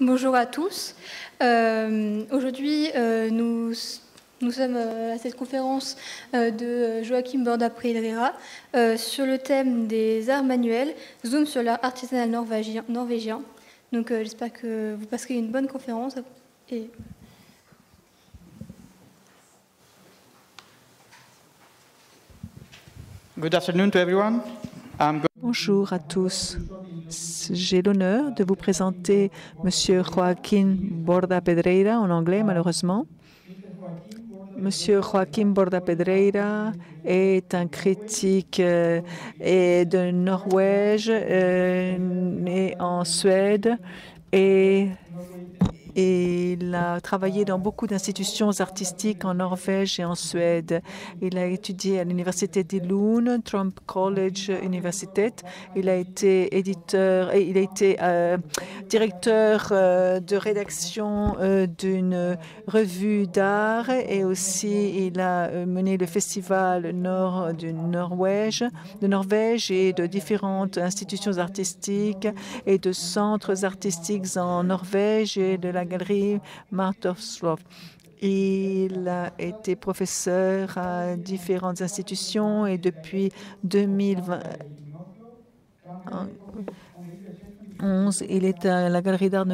Bonjour à tous. Euh, aujourd'hui, euh, nous, sommes euh, à cette conférence de Joachim Borda-Priedrera sur le thème des arts manuels, zoom sur l'art artisanal norvégien. Donc j'espère que vous passerez une bonne conférence. Et... Good afternoon to everyone. Bonjour à tous. J'ai l'honneur de vous présenter M. Joaquin Borda Pedreira, en anglais malheureusement. M. Joaquin Borda Pedreira est un critique euh, et de Norvège, euh, né en Suède et et il a travaillé dans beaucoup d'institutions artistiques en Norvège et en Suède. Il a étudié à l'université de Lund, Trump College University. Il a été éditeur et il a été euh, directeur euh, de rédaction euh, d'une revue d'art et aussi il a mené le festival Nord de Norvège, de Norvège et de différentes institutions artistiques et de centres artistiques en Norvège et de la la galerie Martovslov. Il a été professeur à différentes institutions et depuis 2011, il est à la Galerie d'art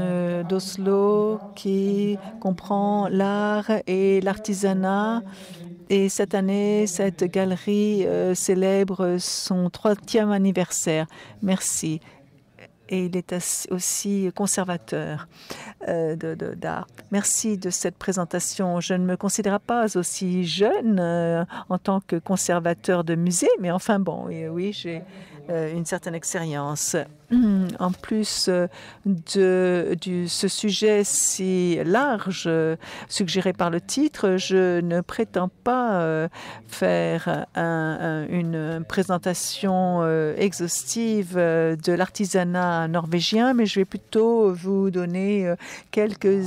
d'Oslo qui comprend l'art et l'artisanat. Et cette année, cette galerie euh, célèbre son troisième anniversaire. Merci et il est aussi conservateur euh, d'art. De, Merci de cette présentation. Je ne me considère pas aussi jeune euh, en tant que conservateur de musée, mais enfin bon, oui j'ai euh, une certaine expérience. Mm. En plus euh, de, ce sujet si large euh, suggéré par le titre, je ne prétends pas faire une présentation exhaustive de l'artisanat norvégien, mais je vais plutôt vous donner quelques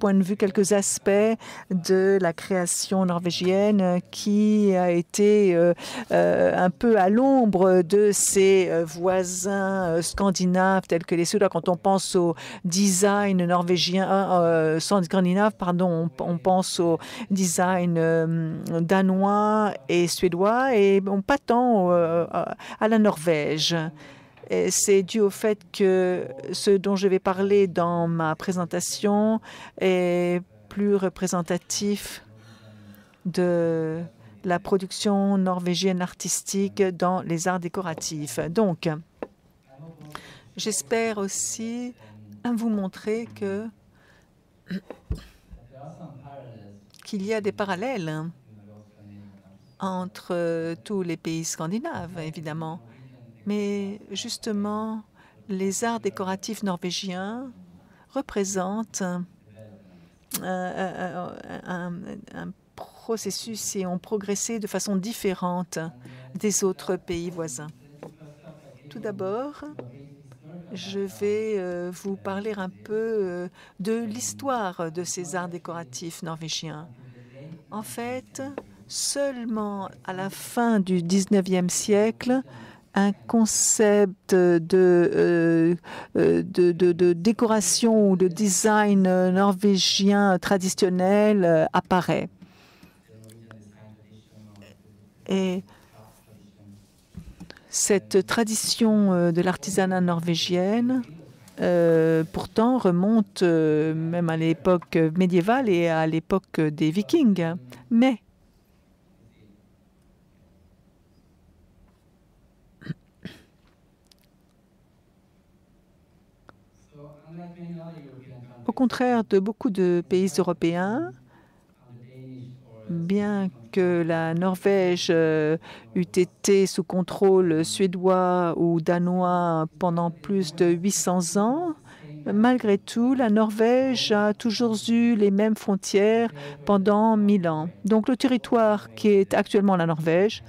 points de vue, quelques aspects de la création norvégienne qui a été un peu à l'ombre de ses euh, voisins euh, scandinaves tels que les Suédois. Quand on pense au design norvégien, euh, scandinave, pardon, on, pense au design danois et suédois et on pas tant à la Norvège. C'est dû au fait que ce dont je vais parler dans ma présentation est plus représentatif de la production norvégienne artistique dans les arts décoratifs. Donc, j'espère aussi vous montrer que qu'il y a des parallèles entre euh, tous les pays scandinaves, évidemment. Mais justement, les arts décoratifs norvégiens représentent euh, euh, un, un processus et ont progressé de façon différente des autres pays voisins. Tout d'abord, je vais euh, vous parler un peu euh, de l'histoire de ces arts décoratifs norvégiens. En fait, seulement à la fin du 19e siècle, un concept euh, de, de, décoration ou de design norvégien traditionnel apparaît. Et cette tradition euh, de l'artisanat norvégienne, euh, pourtant, remonte euh, même à l'époque médiévale et à l'époque des Vikings. Mais au contraire de beaucoup de pays européens, bien que la Norvège euh, eût été sous contrôle suédois ou danois pendant plus de 800 ans, malgré tout, la Norvège a toujours eu les mêmes frontières pendant 1000 ans. Donc le territoire qui est actuellement la Norvège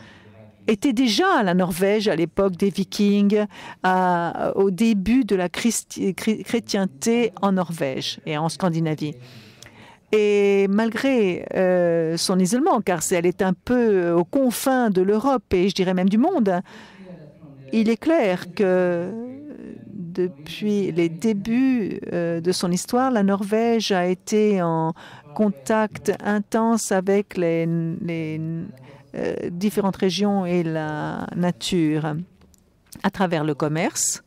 était déjà la Norvège à l'époque des Vikings, au début de la chrétienté en Norvège et en Scandinavie. Et malgré euh, son isolement, car elle est un peu euh, aux confins de l'Europe et je dirais même du monde, il est clair que depuis les débuts euh, de son histoire, la Norvège a été en contact intense avec les, différentes régions et la nature à travers le commerce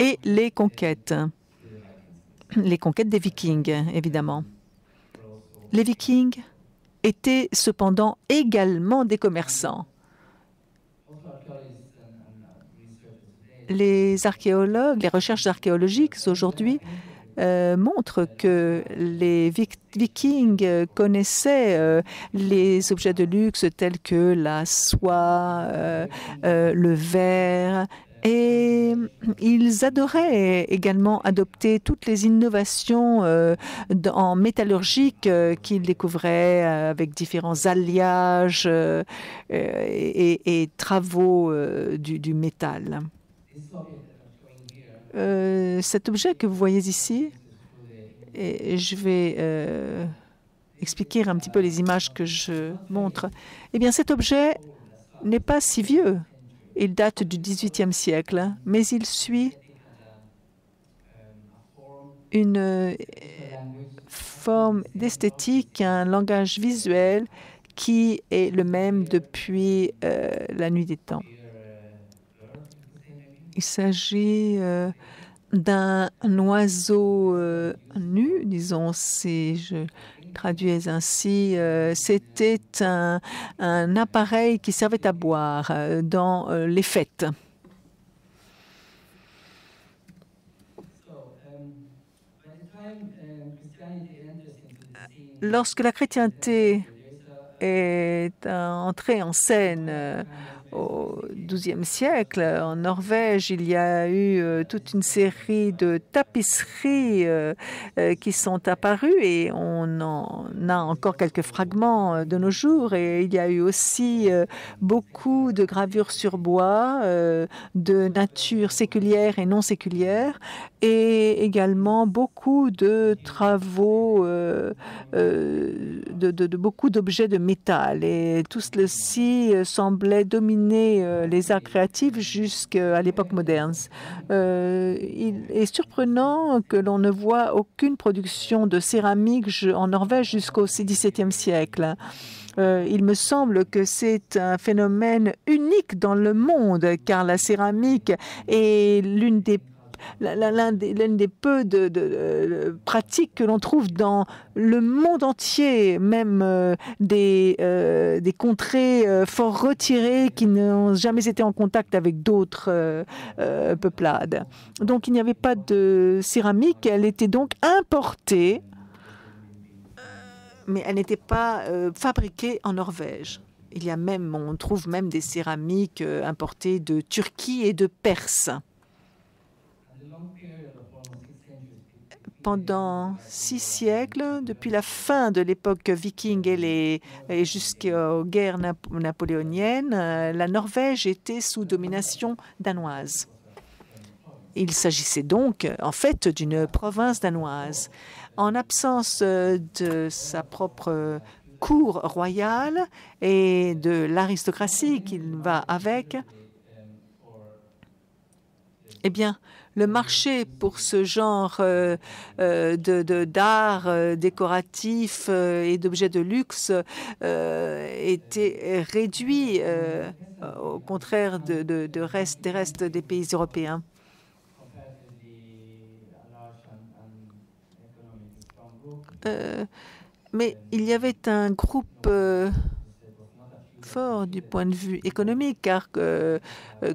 et les conquêtes. Les conquêtes des Vikings, évidemment. Les Vikings étaient cependant également des commerçants. Les archéologues, les recherches archéologiques aujourd'hui euh, montrent que les Vikings connaissaient euh, les objets de luxe tels que la soie, euh, le verre, et mm, ils adoraient également adopter toutes les innovations euh, en métallurgique euh, qu'ils découvraient euh, avec différents alliages et, travaux du, du, métal. cet objet que vous voyez ici, et je vais expliquer un petit peu les images que je montre. Eh bien, cet objet n'est pas si vieux. Il date du XVIIIe siècle, mais il suit une euh, forme d'esthétique, un langage visuel qui est le même depuis euh, la nuit des temps. Il s'agit euh, d'un oiseau nu, disons, si je traduisent ainsi, euh, c'était un, appareil qui servait à boire euh, dans euh, les fêtes. Lorsque la chrétienté est entrée en scène au XIIe siècle. En Norvège, il y a eu euh, toute une série de tapisseries euh, euh, qui sont apparues et on en a encore quelques fragments de nos jours. Et il y a eu aussi beaucoup de gravures sur bois de nature séculière et non séculière et également beaucoup de travaux, de, beaucoup d'objets de métal. Et tout ceci semblait dominer euh, les arts créatifs jusqu'à l'époque moderne. Euh, il est surprenant que l'on ne voit aucune production de céramique en Norvège jusqu'au XVIIe siècle. Euh, il me semble que c'est un phénomène unique dans le monde, car la céramique est l'une des l'une des, peu de, euh, pratiques que l'on trouve dans le monde entier, même euh, euh, des, contrées fort retirées qui n'ont jamais été en contact avec d'autres peuplades. Donc il n'y avait pas de céramique, elle était donc importée, mais elle n'était pas fabriquée en Norvège. Il même, on trouve même des céramiques importées de Turquie et de Perse. pendant six siècles, depuis la fin de l'époque viking et, et jusqu'aux guerres napoléoniennes, euh, la Norvège était sous domination danoise. Il s'agissait donc en fait d'une province danoise. En absence euh, de sa propre cour royale et de l'aristocratie qu'il va avec, eh bien, le marché pour ce genre euh, euh, de d'art euh, décoratif et d'objets de luxe était réduit au contraire de reste, des restes des pays européens. mais il y avait un groupe du point de vue économique, car, euh,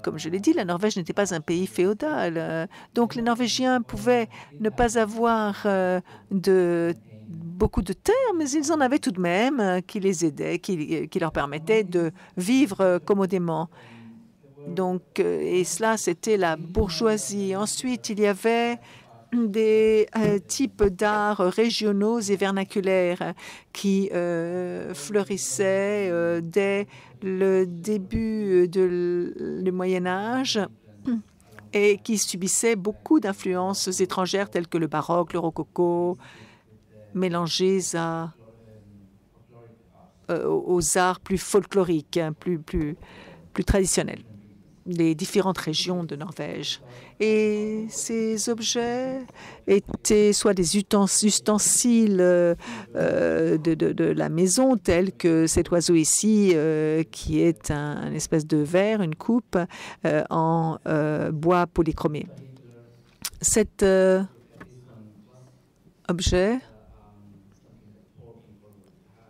comme je l'ai dit, la Norvège n'était pas un pays féodal. Euh, donc les Norvégiens pouvaient ne pas avoir euh, de beaucoup de terres, mais ils en avaient tout de même qui les aidaient, qui, qui leur permettaient de vivre commodément. Donc, et cela, c'était la bourgeoisie. Ensuite, il y avait des euh, types d'arts régionaux et vernaculaires qui euh, fleurissaient euh, dès le début du Moyen Âge et qui subissaient beaucoup d'influences étrangères telles que le baroque, le rococo, mélangées aux arts plus folkloriques, hein, plus, plus traditionnels, des différentes régions de Norvège. Et ces objets étaient soit des ustensiles euh, euh, de, la maison, tels que cet oiseau ici, euh, qui est un, espèce de verre, une coupe en bois polychromé. Cet objet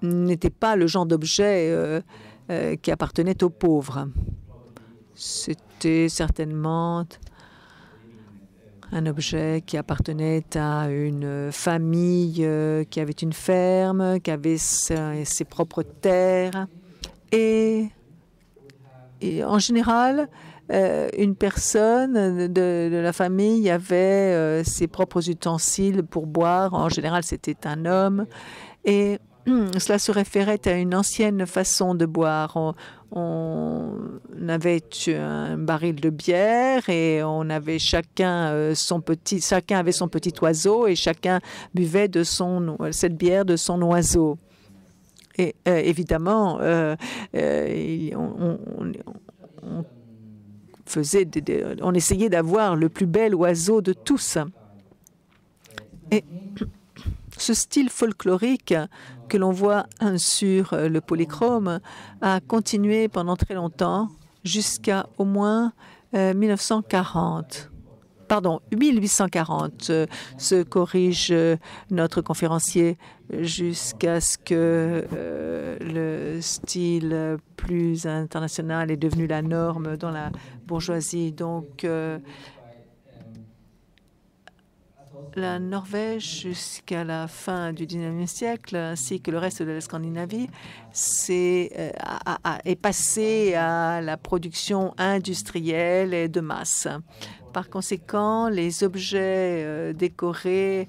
n'était pas le genre d'objet qui appartenait aux pauvres. C'était certainement un objet qui appartenait à une famille euh, qui avait une ferme, qui avait ses, ses propres terres. Et, en général, euh, une personne de, la famille avait euh, ses propres ustensiles pour boire. En général, c'était un homme. Et Hmm, cela se référait à une ancienne façon de boire. On, avait un baril de bière et on avait chacun euh, son petit, chacun avait son petit oiseau et chacun buvait de son, cette bière de son oiseau. Et euh, évidemment, euh, on, on essayait d'avoir le plus bel oiseau de tous. Et ce style folklorique que l'on voit sur euh, le polychrome a continué pendant très longtemps, jusqu'à au moins 1940. Euh, Pardon, 1840 euh, se corrige notre conférencier jusqu'à ce que le style plus international est devenu la norme dans la bourgeoisie. Donc, la Norvège jusqu'à la fin du 19e siècle, ainsi que le reste de la Scandinavie, euh, est, a, passée à la production industrielle et de masse. Par conséquent, les objets euh, décorés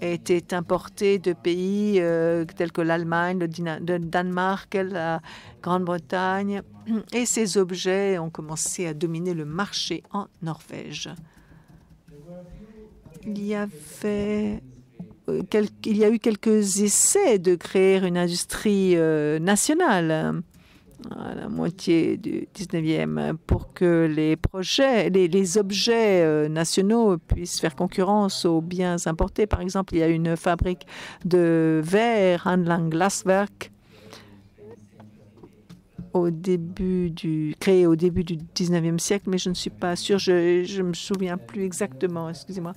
étaient importés de pays euh, tels que l'Allemagne, le Danemark, la Grande-Bretagne, et ces objets ont commencé à dominer le marché en Norvège. Il y avait euh, il y a eu quelques essais de créer une industrie euh, nationale hein, à la moitié du 19e pour que les projets, les, objets euh, nationaux puissent faire concurrence aux biens importés. Par exemple, il y a une fabrique de verre, Handlang Glaswerk, au début du, créé au début du 19e siècle, mais je ne suis pas sûre, je ne me souviens plus exactement, excusez-moi.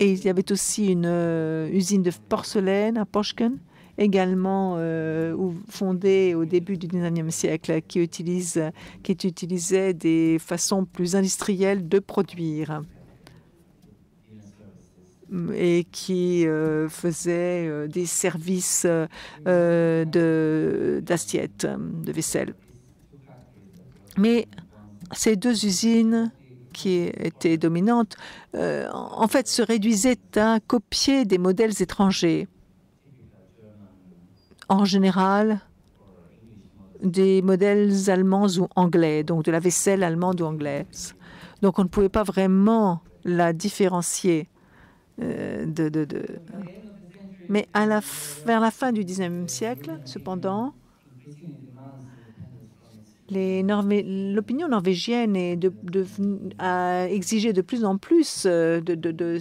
Et il y avait aussi une euh, usine de porcelaine à Poshken, également euh, fondée au début du 19e siècle, qui, utilise, qui utilisait des façons plus industrielles de produire et qui faisaient euh, faisait euh, des services euh, d'assiettes, de, vaisselle. Mais ces deux usines qui étaient dominantes, euh, en fait, se réduisaient à copier des modèles étrangers. En général, des modèles allemands ou anglais, donc de la vaisselle allemande ou anglaise. Donc on ne pouvait pas vraiment la différencier. Euh, de, Mais à vers la fin du 19 siècle, cependant, l'opinion norvégienne de, a exigé de plus en plus euh, de, de,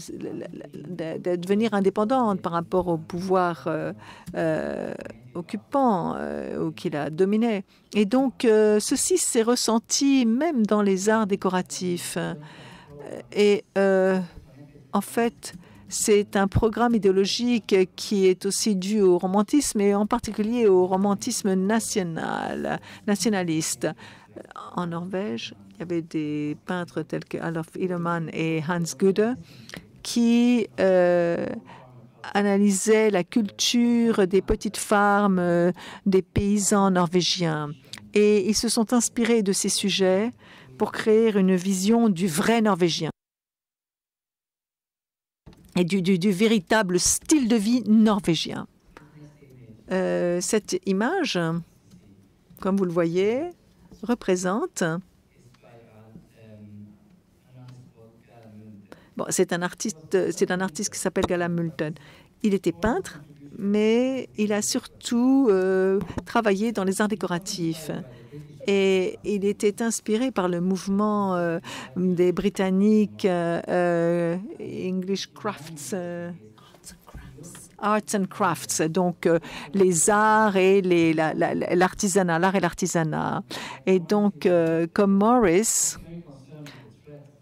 devenir indépendante par rapport au pouvoir euh, occupant auquel ou qui la dominait. Et donc, ceci s'est ressenti même dans les arts décoratifs. Et en fait, c'est un programme idéologique qui est aussi dû au romantisme et en particulier au romantisme national, nationaliste. En Norvège, il y avait des peintres tels que Alf Ilman et Hans Gude qui euh, analysaient la culture des petites farmes euh, des paysans norvégiens. Et ils se sont inspirés de ces sujets pour créer une vision du vrai norvégien et du, véritable style de vie norvégien. Euh, cette image, comme vous le voyez, représente... Bon, c'est un artiste, c'est un artiste qui s'appelle Gala Multon. Il était peintre, mais il a surtout euh, travaillé dans les arts décoratifs et il était inspiré par le mouvement euh, des Britanniques euh, euh, English Crafts. Arts and Crafts, donc les arts et l'artisanat, l'art et l'artisanat. Et donc, comme Morris,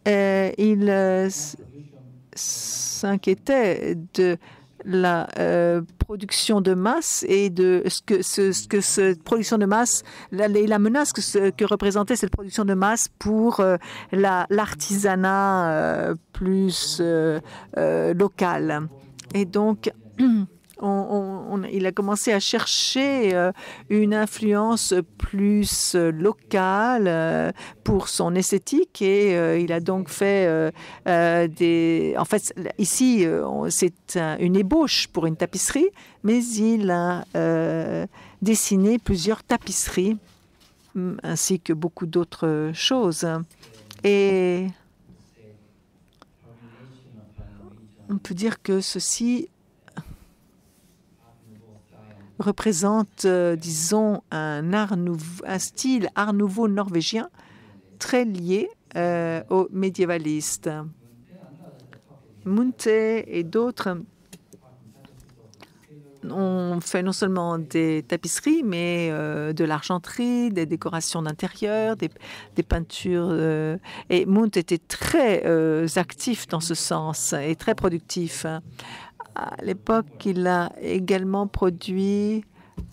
euh, il s'inquiétait de la euh, production de masse et de ce que, ce, que cette production de masse, la, la menace que, que représentait cette production de masse pour euh, la l'artisanat euh, plus local. Et donc, on, il a commencé à chercher euh, une influence plus euh, locale euh, pour son esthétique et il a donc fait des. En fait, ici, c'est une ébauche pour une tapisserie, mais il a dessiné plusieurs tapisseries mm, ainsi que beaucoup d'autres choses. Et on peut dire que ceci représente, euh, disons, un, art un style art nouveau norvégien très lié au euh, aux médiévalistes. Munte et d'autres ont fait non seulement des tapisseries, mais euh, de l'argenterie, des décorations d'intérieur, des, peintures. et Munte était très actif dans ce sens et très productif à l'époque, il a également produit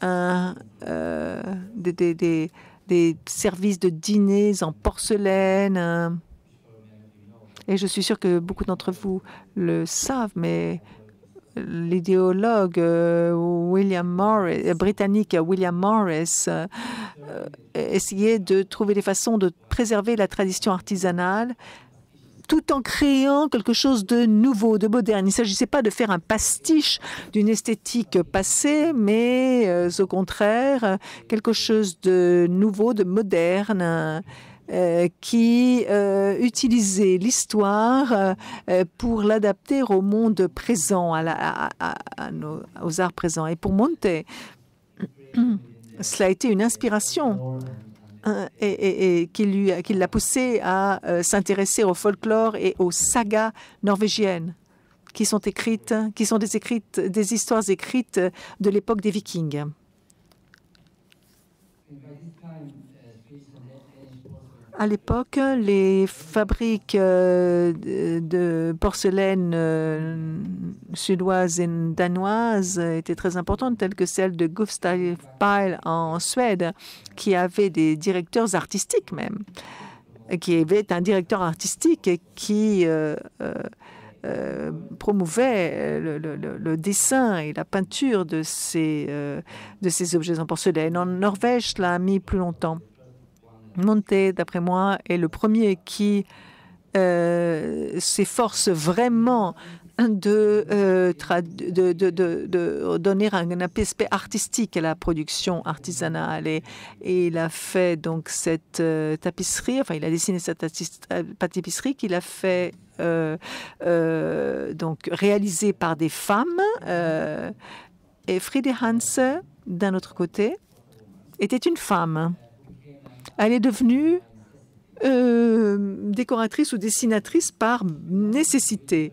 un, euh, des, services de dîners en porcelaine. Et je suis sûr que beaucoup d'entre vous le savent, mais l'idéologue euh, William euh, britannique William Morris essayait de trouver des façons de préserver la tradition artisanale tout en créant quelque chose de nouveau, de moderne. Il ne s'agissait pas de faire un pastiche d'une esthétique passée, mais euh, au contraire, quelque chose de nouveau, de moderne. Euh, qui euh, utilisait l'histoire pour l'adapter au monde présent, aux arts présents. Et pour Monte, cela a été une inspiration Hein, et, qui l'a poussé à euh, s'intéresser au folklore et aux sagas norvégiennes qui sont écrites, qui sont des histoires écrites de l'époque des Vikings. À l'époque, les fabriques euh, de porcelaine euh, suédoise et danoise étaient très importantes, telles que celle de Gustav Pyle en Suède, qui avait des directeurs artistiques même, qui avait un directeur artistique qui euh, promouvait le, dessin et la peinture de ces, de ces objets en porcelaine. En Norvège, cela a mis plus longtemps. Monte, d'après moi, est le premier qui euh, s'efforce vraiment de, euh, donner un, aspect artistique à la production artisanale. Et, il a fait donc cette euh, tapisserie, enfin il a dessiné cette tapisserie qu'il a fait donc réalisé par des femmes. et Friede Hans, d'un autre côté, était une femme. Elle est devenue euh, décoratrice ou dessinatrice par nécessité.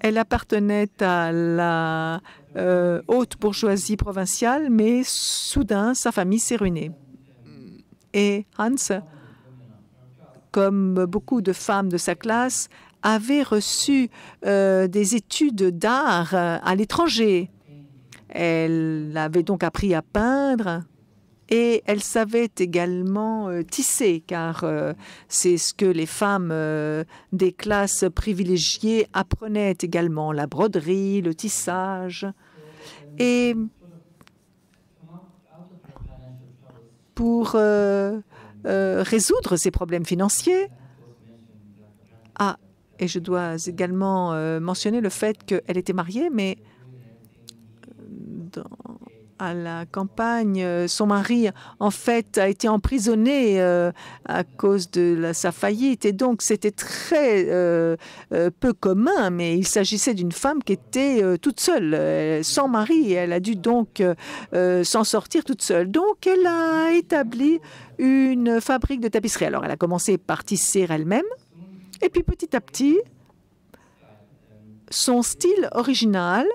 Elle appartenait à la euh, haute bourgeoisie provinciale, mais soudain, sa famille s'est ruinée. Et Hans, comme beaucoup de femmes de sa classe, avait reçu euh, des études d'art à l'étranger. Elle avait donc appris à peindre, et elle savait également euh, tisser, car euh, c'est ce que les femmes euh, des classes privilégiées apprenaient également, la broderie, le tissage. Et pour résoudre ces problèmes financiers, ah, et je dois également mentionner le fait qu'elle était mariée, mais dans à la campagne. Euh, son mari, en fait, a été emprisonné euh, à cause de sa faillite. Et donc, c'était très euh, peu commun, mais il s'agissait d'une femme qui était toute seule, sans mari. Elle a dû donc s'en sortir toute seule. Donc, elle a établi une fabrique de tapisserie. Alors, elle a commencé par tisser elle-même. Et puis, petit à petit, son style original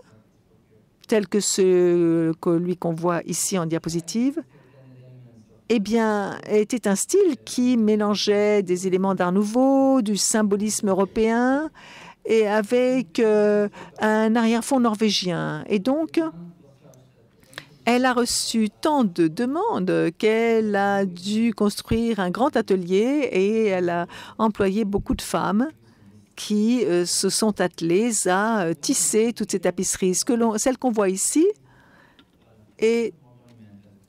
tel que celui qu'on voit ici en diapositive, eh bien, était un style qui mélangeait des éléments d'art nouveau, du symbolisme européen et avec euh, un arrière-fond norvégien. Et donc, elle a reçu tant de demandes qu'elle a dû construire un grand atelier et elle a employé beaucoup de femmes qui euh, se sont attelés à euh, tisser toutes ces tapisseries. Ce celle qu'on voit ici est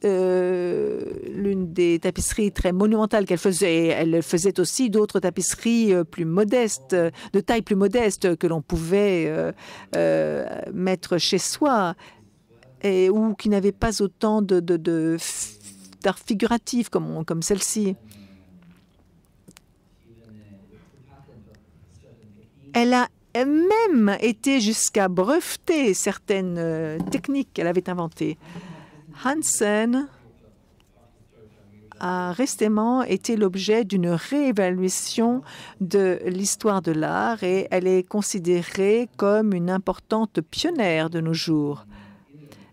euh, l'une des tapisseries très monumentales qu'elle faisait. Elle faisait aussi d'autres tapisseries plus modestes, de taille plus modeste, que l'on pouvait mettre chez soi et, ou qui n'avaient pas autant d'art figuratif comme, comme celle-ci. Elle a même été jusqu'à breveter certaines euh, techniques qu'elle avait inventées. Hansen a récemment été l'objet d'une réévaluation de l'histoire de l'art et elle est considérée comme une importante pionnière de nos jours.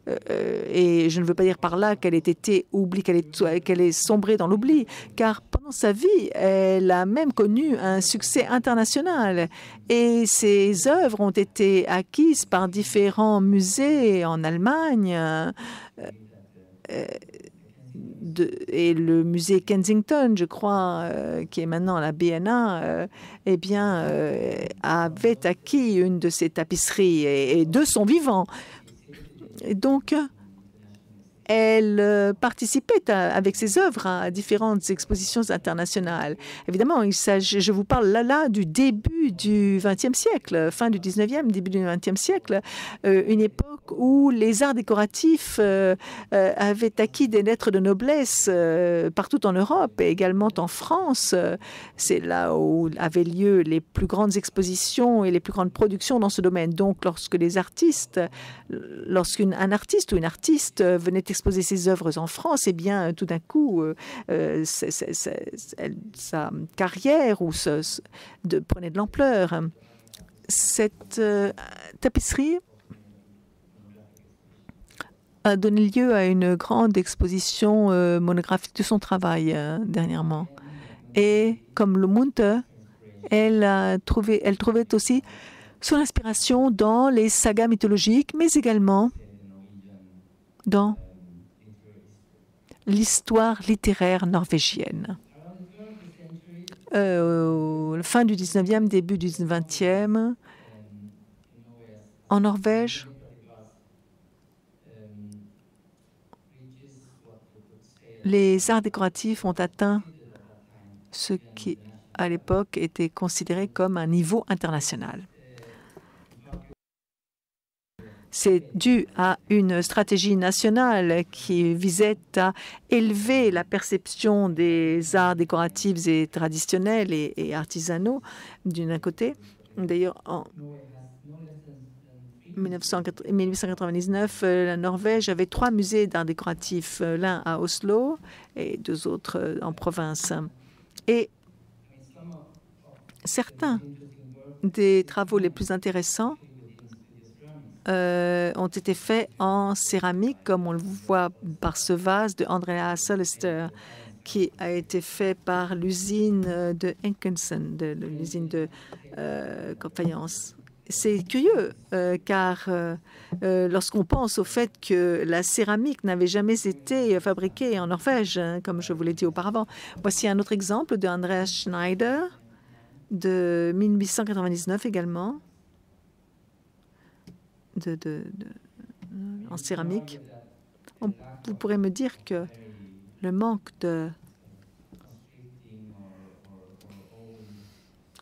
Euh, euh, et je ne veux pas dire par là qu'elle ait été oubliée, qu'elle est, qu'elle est sombrée dans l'oubli, car pendant sa vie, elle a même connu un succès international. Et ses œuvres ont été acquises par différents musées en Allemagne. Euh, de, et le musée Kensington, je crois, qui est maintenant à la BNA, eh bien, avait acquis une de ses tapisseries et, et de son vivant donc, elle euh, participait avec ses œuvres à différentes expositions internationales. Évidemment, il je vous parle là, là du début du XXe siècle, fin du XIXe, début du XXe siècle, euh, une époque où les arts décoratifs euh, euh, avaient acquis des lettres de noblesse euh, partout en Europe et également en France. C'est là où avaient lieu les plus grandes expositions et les plus grandes productions dans ce domaine. Donc lorsque les artistes, lorsqu'un artiste ou une artiste venait exposer ses œuvres en France, eh bien tout d'un coup, sa carrière ou prenait de l'ampleur. Cette tapisserie a donné lieu à une grande exposition euh, monographique de son travail euh, dernièrement. Et comme le elle, elle trouvait aussi son inspiration dans les sagas mythologiques, mais également dans l'histoire littéraire norvégienne. Euh, fin du 19e, début du 20e, en Norvège, les arts décoratifs ont atteint ce qui, à l'époque, était considéré comme un niveau international. C'est dû à une stratégie nationale qui visait à élever la perception des arts décoratifs et traditionnels et, artisanaux, d'un côté. D'ailleurs, en... 1899, euh, la Norvège avait trois musées d'art décoratif, euh, l'un à Oslo et deux autres euh, en province. Et certains des travaux les plus intéressants ont été faits en céramique, comme on le voit par ce vase de Andrea Solester, qui a été fait par l'usine de Henkensen, de l'usine de euh, c'est curieux, euh, car euh, euh, lorsqu'on pense au fait que la céramique n'avait jamais été fabriquée en Norvège, hein, comme je vous l'ai dit auparavant, voici un autre exemple de Andreas Schneider de 1899 également, en céramique. vous pourrez me dire que le manque de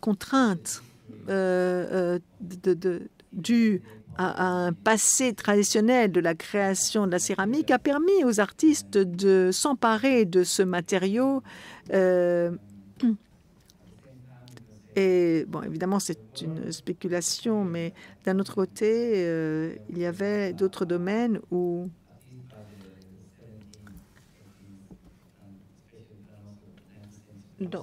contraintes euh, euh à, un passé traditionnel de la création de la céramique a permis aux artistes de s'emparer de ce matériau. Euh, et bon, évidemment, c'est une spéculation, mais d'un autre côté, euh, il y avait d'autres domaines où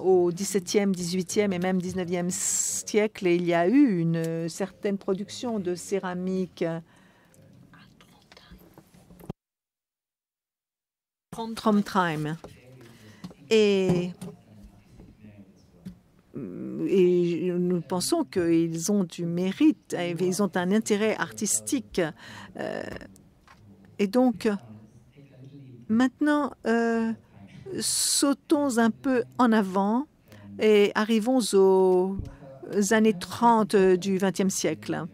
au 18 XVIIIe et même XIXe siècle, il y a eu une certaine production de céramique. 30 Et, et nous pensons qu'ils ont du mérite, ils ont un intérêt artistique. Euh, et donc, maintenant, euh, sautons un peu en avant et arrivons aux années 30 du XXe siècle.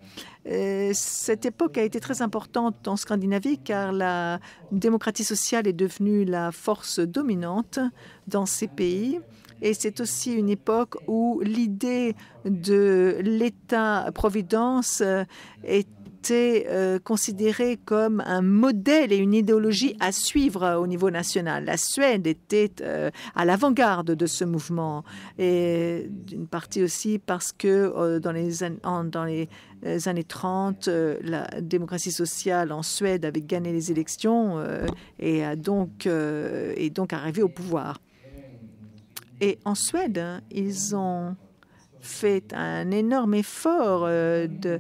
cette époque a été très importante en Scandinavie car la démocratie sociale est devenue la force dominante dans ces pays. Et c'est aussi une époque où l'idée de l'État-providence est été euh, considéré comme un modèle et une idéologie à suivre au niveau national. La Suède était euh, à l'avant-garde de ce mouvement et d'une partie aussi parce que euh, dans les, dans années 30, la démocratie sociale en Suède avait gagné les élections et a donc, est donc arrivé au pouvoir. Et en Suède, hein, ils ont fait un énorme effort de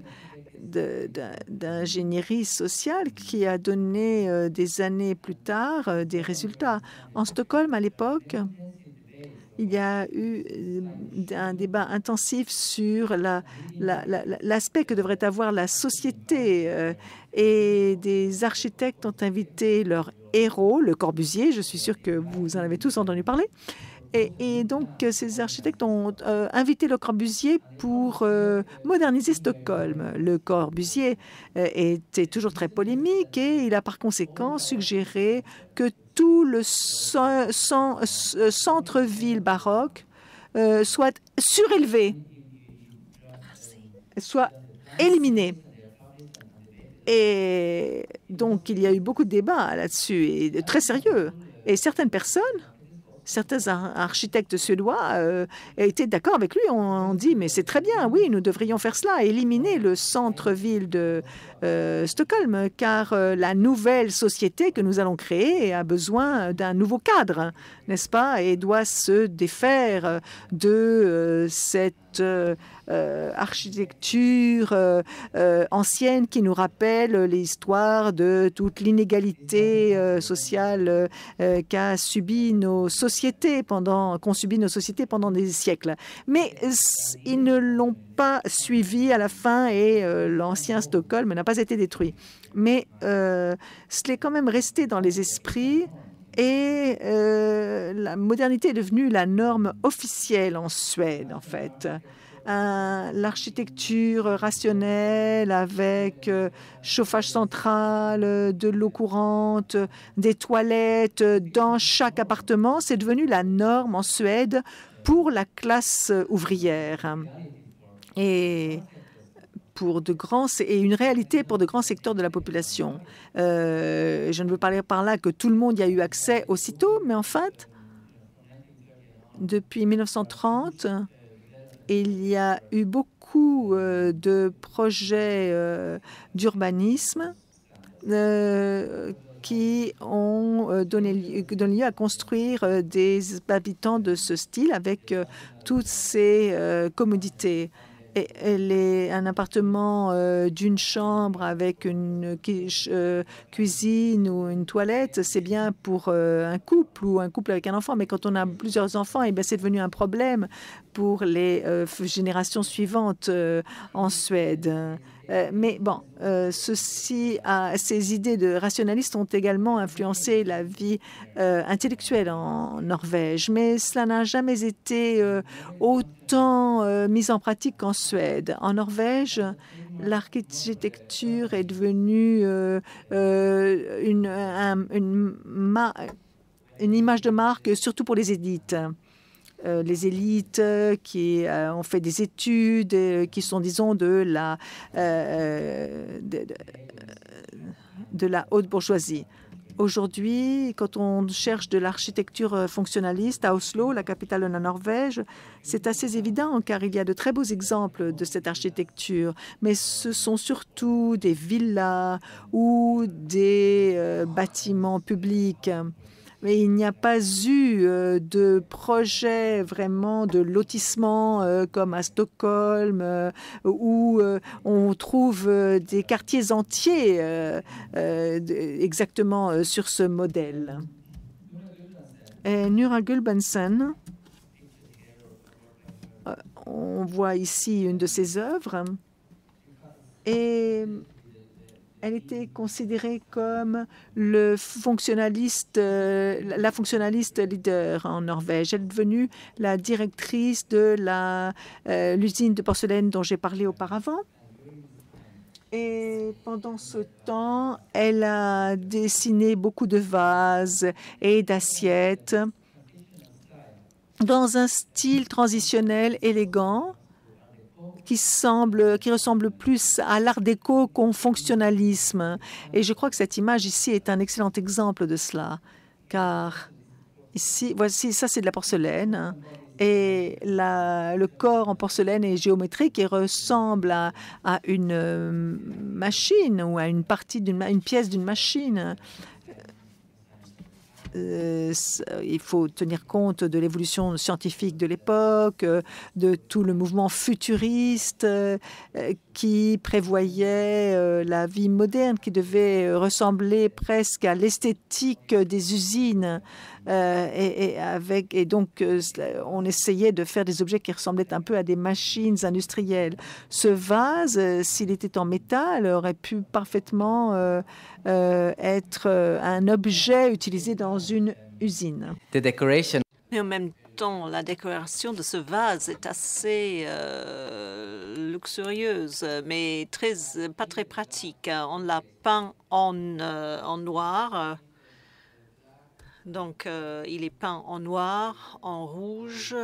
d'ingénierie sociale qui a donné euh, des années plus tard euh, des résultats. En Stockholm, à l'époque, il y a eu euh, un débat intensif sur l'aspect que devrait avoir la société et des architectes ont invité leur héros, le Corbusier, je suis sûr que vous en avez tous entendu parler, et, donc, euh, ces architectes ont euh, invité Le Corbusier pour euh, moderniser Stockholm. Le Corbusier était toujours très polémique et il a par conséquent suggéré que tout le centre-ville baroque soit surélevé, soit éliminé. Et donc, il y a eu beaucoup de débats là-dessus, et très sérieux. Et certaines personnes certains architectes suédois euh, étaient d'accord avec lui. On, dit, mais c'est très bien, oui, nous devrions faire cela, éliminer le centre-ville de euh, Stockholm, car euh, la nouvelle société que nous allons créer a besoin d'un nouveau cadre, n'est-ce pas, et doit se défaire de cette euh, architecture euh, euh, ancienne qui nous rappelle l'histoire de toute l'inégalité sociale qu'a subi nos sociétés pendant, qu'ont subi nos sociétés pendant des siècles. Mais ils ne l'ont pas suivi à la fin et l'ancien Stockholm n'a pas été détruit. Mais cela est quand même resté dans les esprits et la modernité est devenue la norme officielle en Suède, en fait. Euh, l'architecture rationnelle avec euh, chauffage central, euh, de l'eau courante, des toilettes dans chaque appartement, c'est devenu la norme en Suède pour la classe ouvrière. Et pour de grands une réalité pour de grands secteurs de la population. je ne veux pas dire par là que tout le monde y a eu accès aussitôt, mais en fait, depuis 1930, il y a eu beaucoup euh, de projets euh, d'urbanisme euh, qui ont donné lieu, à construire des habitants de ce style avec toutes ces commodités. Et un appartement euh, d'une chambre avec une euh, cuisine ou une toilette, c'est bien pour euh, un couple ou un couple avec un enfant. Mais quand on a plusieurs enfants, eh ben, c'est devenu un problème pour les générations suivantes en Suède. Euh, mais bon, euh, ceci ces idées de rationalistes ont également influencé la vie euh, intellectuelle en Norvège, mais cela n'a jamais été autant mis en pratique qu'en Suède. En Norvège, l'architecture est devenue une, une image de marque, surtout pour les édites. Euh, les élites euh, qui euh, ont fait des études, qui sont, disons, de la, la haute bourgeoisie. Aujourd'hui, quand on cherche de l'architecture fonctionnaliste à Oslo, la capitale de la Norvège, c'est assez évident car il y a de très beaux exemples de cette architecture, mais ce sont surtout des villas ou des bâtiments publics mais il n'y a pas eu euh, de projet vraiment de lotissement euh, comme à Stockholm, euh, où on trouve des quartiers entiers exactement sur ce modèle. Nura Gulbensen, on voit ici une de ses œuvres. Et elle était considérée comme le fonctionnaliste, euh, la fonctionnaliste leader en Norvège. Elle est devenue la directrice de euh, l'usine de porcelaine dont j'ai parlé auparavant. Et pendant ce temps, elle a dessiné beaucoup de vases et d'assiettes dans un style transitionnel élégant qui semble, qui ressemble plus à l'art déco qu'au fonctionnalisme. Et je crois que cette image ici est un excellent exemple de cela, car ici, voici, ça c'est de la porcelaine. Et le corps en porcelaine est géométrique et ressemble à, une euh, machine ou à une partie d'une une pièce d'une machine. Euh, il faut tenir compte de l'évolution scientifique de l'époque, euh, de tout le mouvement futuriste euh, qui prévoyait euh, la vie moderne, qui devait ressembler presque à l'esthétique des usines. Euh, et, avec, et donc, euh, on essayait de faire des objets qui ressemblaient un peu à des machines industrielles. Ce vase, s'il était en métal, aurait pu parfaitement être un objet utilisé dans une usine. The decoration. même la décoration de ce vase est assez euh, luxurieuse, mais très, pas très pratique. On l'a peint en, euh, noir. Donc, euh, il est peint en noir, en rouge,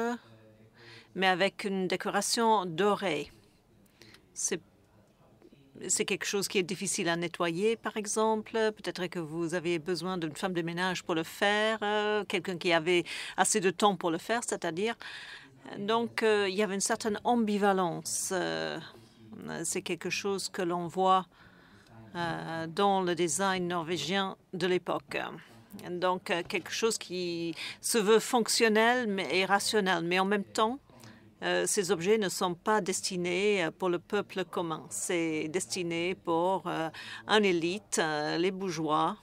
mais avec une décoration dorée. C'est c'est quelque chose qui est difficile à nettoyer, par exemple. Peut-être que vous avez besoin d'une femme de ménage pour le faire, euh, quelqu'un qui avait assez de temps pour le faire, c'est-à-dire. Donc, euh, il y avait une certaine ambivalence. Euh, c'est quelque chose que l'on voit dans le design norvégien de l'époque. Donc, quelque chose qui se veut fonctionnel mais, et rationnel, mais en même temps, euh, ces objets ne sont pas destinés euh, pour le peuple commun. C'est destiné pour euh, une élite, les bourgeois,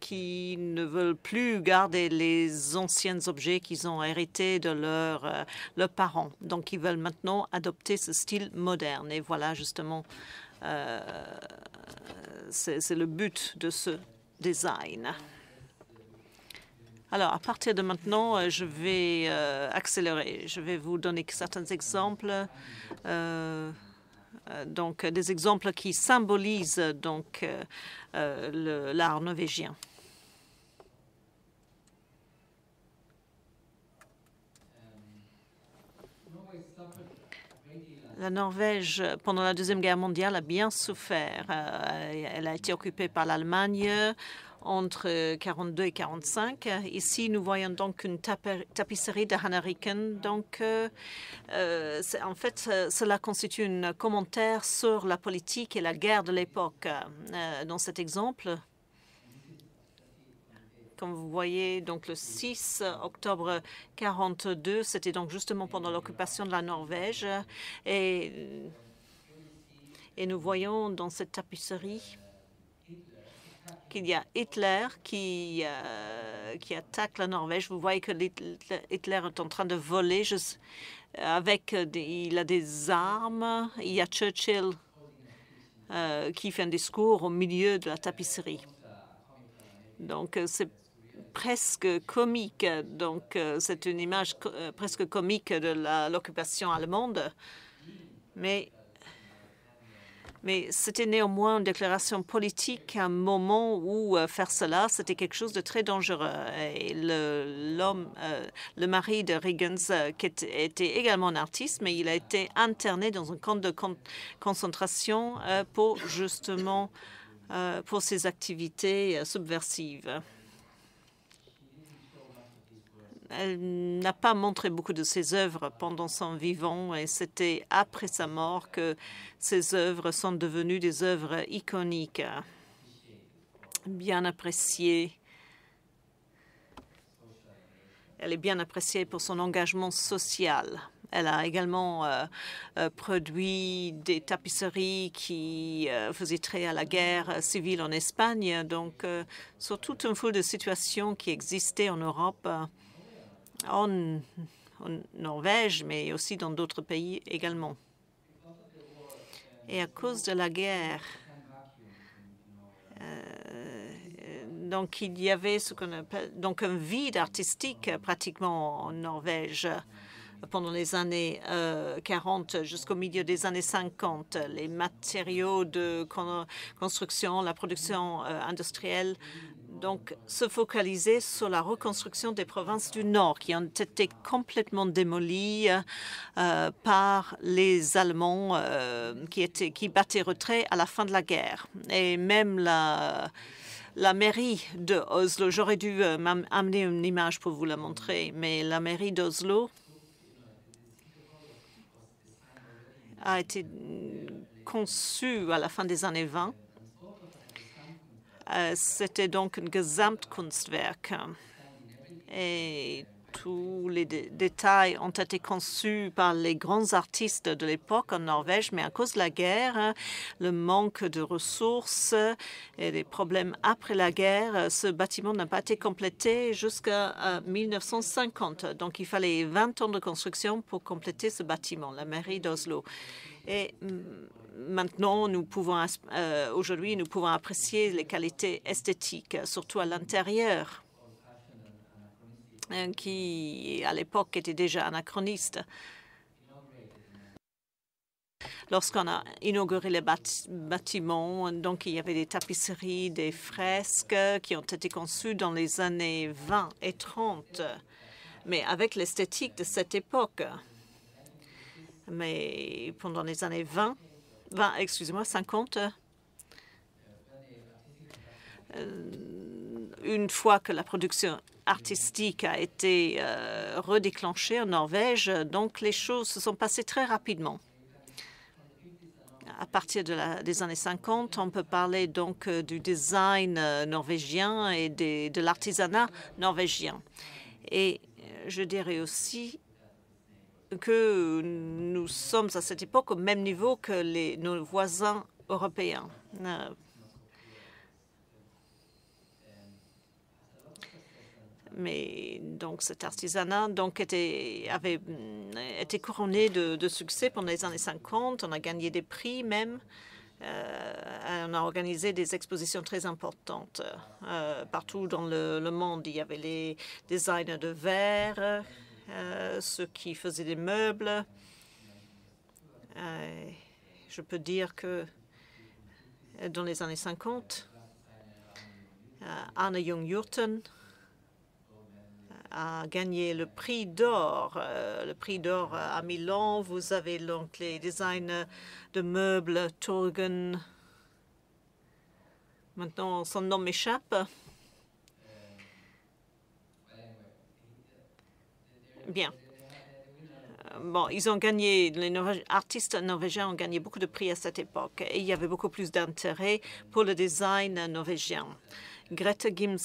qui ne veulent plus garder les anciens objets qu'ils ont hérités de leurs parents. Donc, ils veulent maintenant adopter ce style moderne. Et voilà, justement, c'est le but de ce design. Alors, à partir de maintenant, euh, je vais euh, accélérer. Je vais vous donner certains exemples. Euh, donc, des exemples qui symbolisent donc l'art norvégien. La Norvège, pendant la Deuxième Guerre mondiale, a bien souffert. elle a été occupée par l'Allemagne entre 42 et 45. Ici, nous voyons donc une tapisserie de Hanariken. Donc, euh, euh, en fait, euh, cela constitue un commentaire sur la politique et la guerre de l'époque. dans cet exemple, comme vous voyez, donc le 6 octobre 42, c'était donc justement pendant l'occupation de la Norvège. Et, et nous voyons dans cette tapisserie il y a Hitler qui, euh, qui attaque la Norvège. Vous voyez que Hitler est en train de voler avec des, il a des armes. Il y a Churchill euh, qui fait un discours au milieu de la tapisserie. Donc euh, c'est presque comique. Donc c'est une image presque comique de l'occupation allemande. Mais mais c'était néanmoins une déclaration politique à un moment où euh, faire cela, c'était quelque chose de très dangereux. Et l'homme, euh, le, mari de Riggins, euh, qui était, également un artiste, mais il a été interné dans un camp de concentration pour justement pour ses activités subversives. Elle n'a pas montré beaucoup de ses œuvres pendant son vivant et c'était après sa mort que ses œuvres sont devenues des œuvres iconiques, bien appréciées. Elle est bien appréciée pour son engagement social. Elle a également euh, euh, produit des tapisseries qui euh, faisaient trait à la guerre civile en Espagne. Donc, sur toute une foule de situations qui existaient en Europe, en, Norvège, mais aussi dans d'autres pays également. Et à cause de la guerre, euh, donc il y avait ce qu'on donc un vide artistique pratiquement en Norvège pendant les années 40 euh, jusqu'au milieu des années 50. Les matériaux de construction, la production euh, industrielle donc se focaliser sur la reconstruction des provinces du Nord qui ont été complètement démolies euh, par les Allemands euh, qui, étaient, qui battaient retrait à la fin de la guerre. Et même la, la mairie de Oslo, j'aurais dû euh, amener une image pour vous la montrer, mais la mairie d'Oslo a été mm, conçue à la fin des années 20 c'était äh, donc un Gesamtkunstwerk. Et äh, tous les détails ont été conçus par les grands artistes de l'époque en Norvège, mais à cause de la guerre, le manque de ressources et des problèmes après la guerre, ce bâtiment n'a pas été complété jusqu'à 1950. Euh, donc il fallait 20 ans de construction pour compléter ce bâtiment, la mairie d'Oslo. Et mm, maintenant, nous pouvons euh, aujourd'hui, nous pouvons apprécier les qualités esthétiques, surtout à l'intérieur, euh, qui à l'époque était déjà anachroniste. Lorsqu'on a inauguré les bâtiments, donc il y avait des tapisseries, des fresques qui ont été conçues dans les années 20 et 30, mais avec l'esthétique de cette époque. Mais pendant les années 20, excusez-moi, 50 euh, euh, une fois que la production artistique a été euh, redéclenchée en Norvège, donc les choses se sont passées très rapidement. À partir de des années 50, on peut parler donc du design norvégien et de l'artisanat norvégien. Et je dirais aussi que euh, nous sommes à cette époque au même niveau que les, nos voisins européens. Euh. mais donc cet artisanat donc avait euh, été couronné de, succès pendant les années 50. On a gagné des prix même. on a organisé des expositions très importantes partout dans le, le, monde. Il y avait les designers de verre, euh, ceux qui faisaient des meubles. Euh, je peux dire que euh, dans les années 50, Anna Jung-Jurten a gagné le prix d'or. Le prix d'or à Milan, vous avez donc les designs de meubles, Torgen. Maintenant, son nom m'échappe. Bien. Euh, bon, ils ont gagné, les artistes norvégiens ont gagné beaucoup de prix à cette époque et il y avait beaucoup plus d'intérêt pour le design norvégien. Greta Gims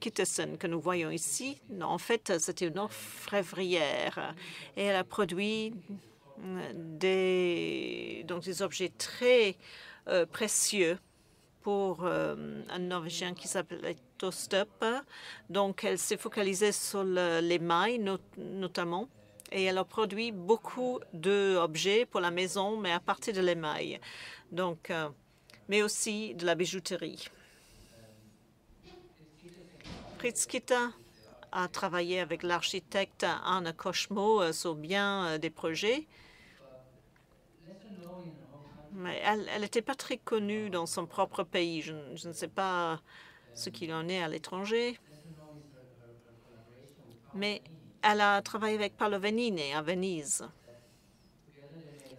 Kittesen, que nous voyons ici, en fait, c'était une orfèvrière et elle a produit euh, des, donc des objets très euh, précieux pour euh, un Norvégien qui s'appelait Tostep. Donc, elle s'est focalisée sur l'émail, notamment et elle a produit beaucoup d'objets pour la maison, mais à partir de l'émail, donc, euh, mais aussi de la bijouterie. Pritzkita a travaillé avec l'architecte Anne Kochmo euh, sur bien des projets elle n'était pas très connue dans son propre pays. Je, ne sais pas ce qu'il en est à l'étranger. Mais elle a travaillé avec Paolo Venini à Venise.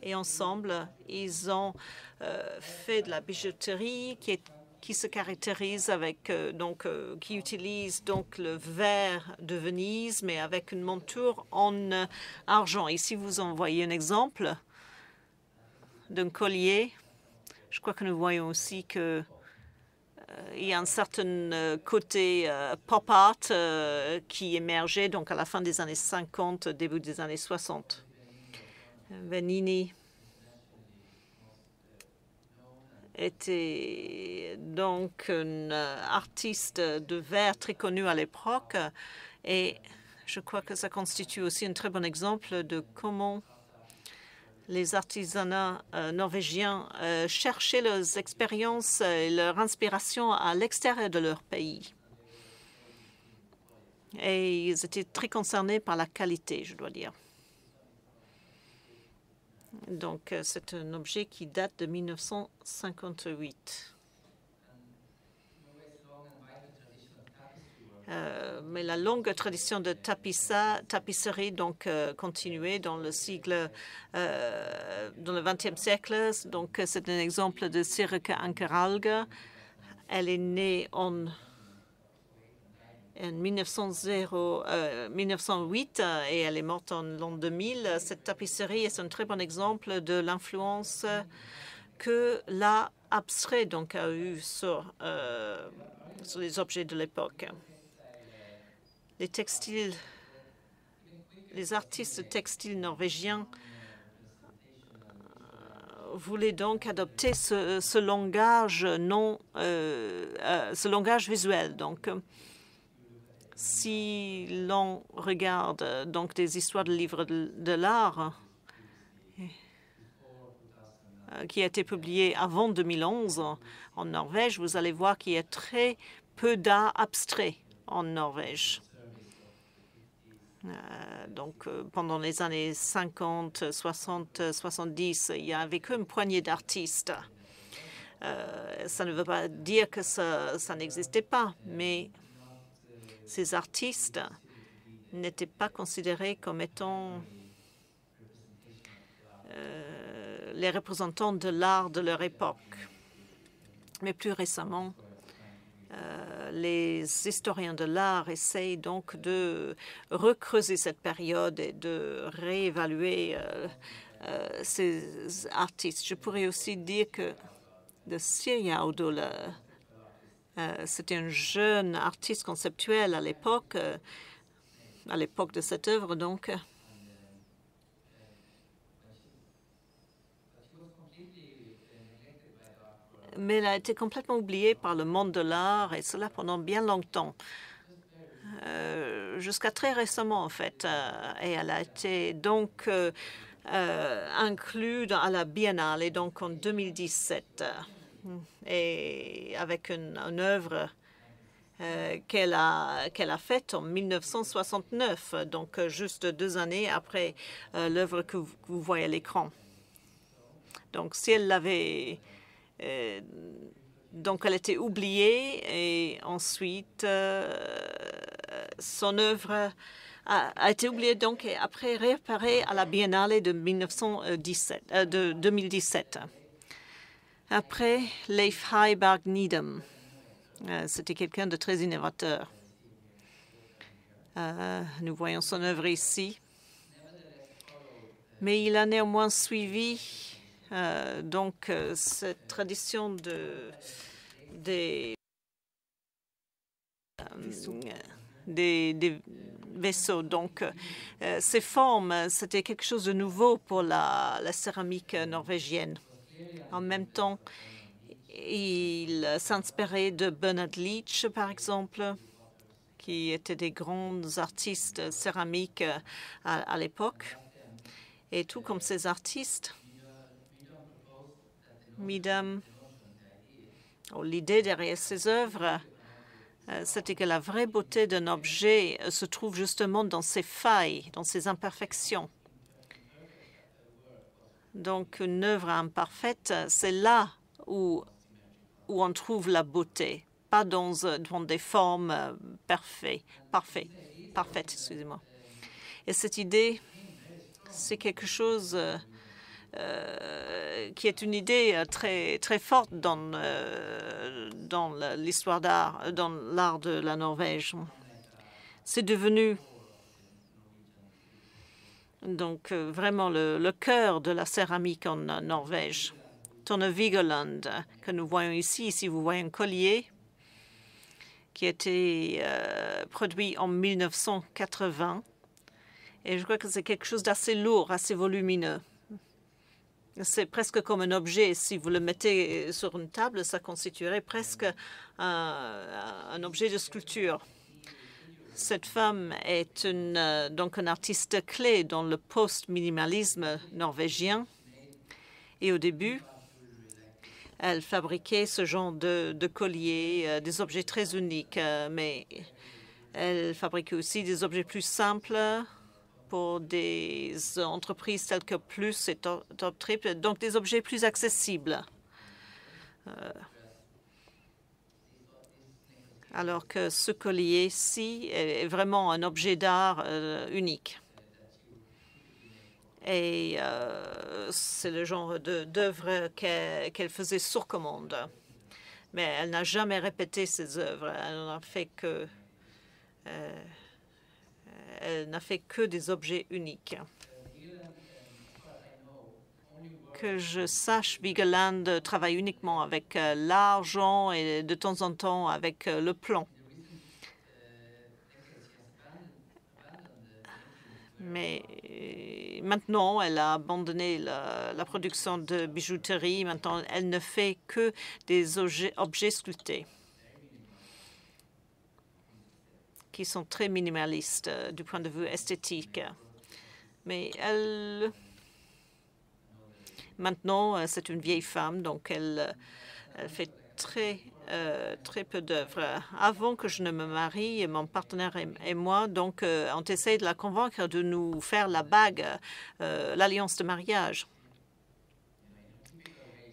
Et ensemble, ils ont euh, fait de la bijouterie qui se caractérise avec euh, donc euh, qui utilise donc le verre de Venise mais avec une monture en argent. Ici vous en voyez un exemple d'un collier. Je crois que nous voyons aussi que euh, il y a un certain euh, côté euh, pop art qui émergeait donc à la fin des années 50, début des années 60. Venini était donc un artiste de verre très connu à l'époque et je crois que ça constitue aussi un très bon exemple de comment les artisanats euh, norvégiens euh, cherchaient leurs expériences et leur inspiration à l'extérieur de leur pays. Et ils étaient très concernés par la qualité, je dois dire. Donc, euh, c'est un objet qui date de 1958. Euh, mais la longue tradition de tapisserie donc euh, dans le siècle, euh, dans le XXe siècle. Donc c'est un exemple de Cirque Ankeralga. Elle est née en, 1908 et elle est morte en l'an 2000. Cette tapisserie est un très bon exemple de l'influence que l'art abstrait donc a eu sur les objets de l'époque. Les textiles, les artistes textiles norvégiens euh, voulaient donc adopter ce, langage non, euh, euh, ce langage visuel. Donc, si l'on regarde donc des histoires de livres de, l'art qui a été publié avant 2011 en Norvège, vous allez voir qu'il y a très peu d'art abstrait en Norvège. Euh, donc, euh, pendant les années 50, 60, 70, il y avait qu'une poignée d'artistes. Euh, ça ne veut pas dire que ça, n'existait pas, mais ces artistes n'étaient pas considérés comme étant les représentants de l'art de leur époque. Mais plus récemment, euh, les historiens de l'art essayent donc de recreuser cette période et de réévaluer euh, euh, ces artistes. Je pourrais aussi dire que de Syria c'était un jeune artiste conceptuel à l'époque, à l'époque de cette œuvre donc, mais elle a été complètement oubliée par le monde de l'art, et cela pendant bien longtemps. Euh, jusqu'à très récemment, en fait. Euh, et elle a été donc euh, euh à la Biennale, et donc en 2017, et avec une, œuvre qu'elle a, qu'elle a faite en 1969, donc juste deux années après l'œuvre que, que, vous voyez à l'écran. Donc si elle l'avait euh, donc, elle était oubliée et ensuite, euh, son œuvre a, été oubliée donc et après réparée à la Biennale de, 1917, euh, de 2017. Après, Leif Heiberg Needham. C'était quelqu'un de très innovateur. nous voyons son œuvre ici. Mais il a néanmoins suivi euh, donc, euh, cette tradition de, des, euh, vaisseaux. Donc, ces formes, c'était quelque chose de nouveau pour la, céramique norvégienne. En même temps, il s'inspirait de Bernard Leach, par exemple, qui était des grands artistes céramiques à l'époque. Et tout comme ces artistes, Midam, oh, l'idée derrière ces œuvres, euh, c'était que la vraie beauté d'un objet euh, se trouve justement dans ses failles, dans ses imperfections. Donc une œuvre imparfaite, c'est là où, on trouve la beauté, pas dans, euh, dans des formes parfaites, parfaites, parfaites excusez-moi. Et cette idée, c'est quelque chose euh, qui est une idée euh, très, très forte dans, euh, dans l'histoire d'art, dans l'art de la Norvège. C'est devenu donc vraiment le, cœur de la céramique en Norvège. Vigeland que nous voyons ici, si vous voyez un collier qui a été produit en 1980. Et je crois que c'est quelque chose d'assez lourd, assez volumineux c'est presque comme un objet. Si vous le mettez euh, sur une table, ça constituerait presque un, objet de sculpture. Cette femme est euh, donc un artiste clé dans le post-minimalisme norvégien. Et au début, elle fabriquait ce genre de, de colliers, euh, des objets très uniques, mais elle fabriquait aussi des objets plus simples pour des entreprises telles que Plus et Top, Trip, donc des objets plus accessibles. Euh, alors que ce collier-ci est vraiment un objet d'art euh, unique. Et euh, c'est le genre d'œuvre qu'elle faisait sur commande. Mais elle n'a jamais répété ses œuvres. Elle n'a fait que elle n'a fait que des objets uniques. Que je sache, Bigeland travaille uniquement avec euh, l'argent et de temps en temps avec euh, le plomb. Mais euh, maintenant, elle a abandonné la, production de bijouterie. Maintenant, elle ne fait que des objets, objets sculptés. qui sont très minimalistes euh, du point de vue esthétique. Mais elle, maintenant, euh, c'est une vieille femme, donc elle, euh, fait très, très peu d'œuvres. Avant que je ne me marie, mon partenaire et, moi, donc, on essaie de la convaincre de nous faire la bague, l'alliance de mariage.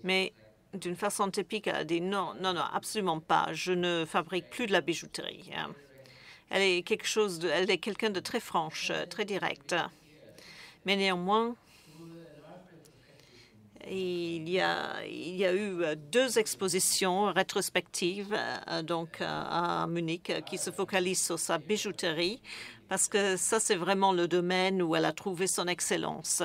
Mais d'une façon typique, elle a dit non, non, non, absolument pas. Je ne fabrique plus de la bijouterie. Hein. Elle est quelque chose, elle est quelqu'un de très franche, euh, très directe. Mais néanmoins, il y, a, il y a eu euh, deux expositions rétrospectives euh, donc à Munich qui se focalisent sur sa bijouterie parce que ça, c'est vraiment le domaine où elle a trouvé son excellence.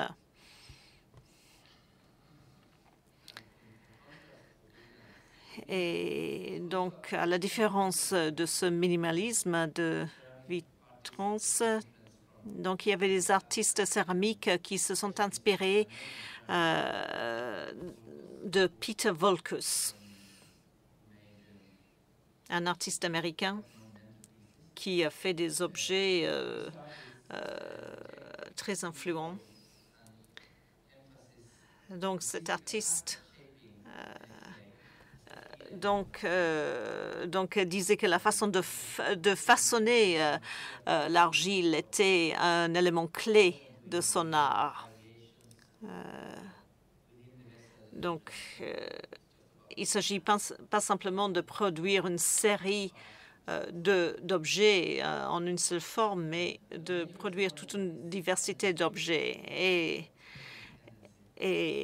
Et donc, à la différence de ce minimalisme de Vitrance, donc il y avait des artistes céramiques qui se sont inspirés euh, de Peter Volkus, un artiste américain qui a fait des objets euh, euh, très influents. Donc cet artiste donc, euh, disait que la façon de, façonner euh, euh, l'argile était un élément clé de son art. Euh, donc, il ne s'agit pas, simplement de produire une série d'objets en une seule forme, mais de produire toute une diversité d'objets. Et,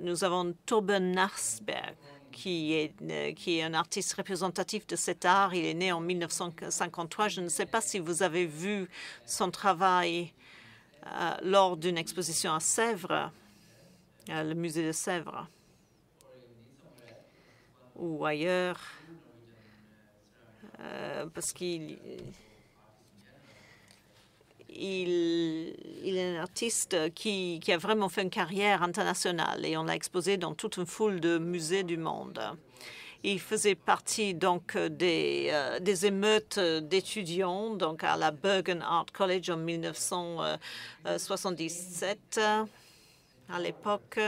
nous avons Torben Narsberg, qui est, euh, qui est un artiste représentatif de cet art. Il est né en 1953. Je ne sais pas si vous avez vu son travail euh, lors d'une exposition à Sèvres, euh, le musée de Sèvres ou ailleurs, parce qu'il il, est un artiste qui, a vraiment fait une carrière internationale et on l'a exposé dans toute une foule de musées du monde. Il faisait partie donc des, euh, des émeutes d'étudiants donc à la Bergen Art College en 1977. Euh, euh, à l'époque,